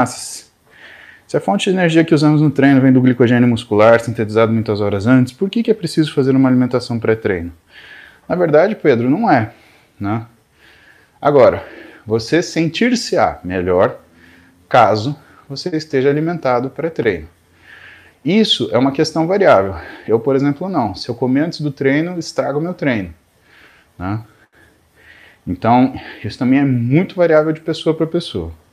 massas. Se a fonte de energia que usamos no treino vem do glicogênio muscular sintetizado muitas horas antes, por que, que é preciso fazer uma alimentação pré-treino? Na verdade, Pedro, não é. Né? Agora, você sentir-se-á melhor caso você esteja alimentado pré-treino. Isso é uma questão variável. Eu, por exemplo, não. Se eu comer antes do treino, estrago meu treino. Né? Então, isso também é muito variável de pessoa para pessoa.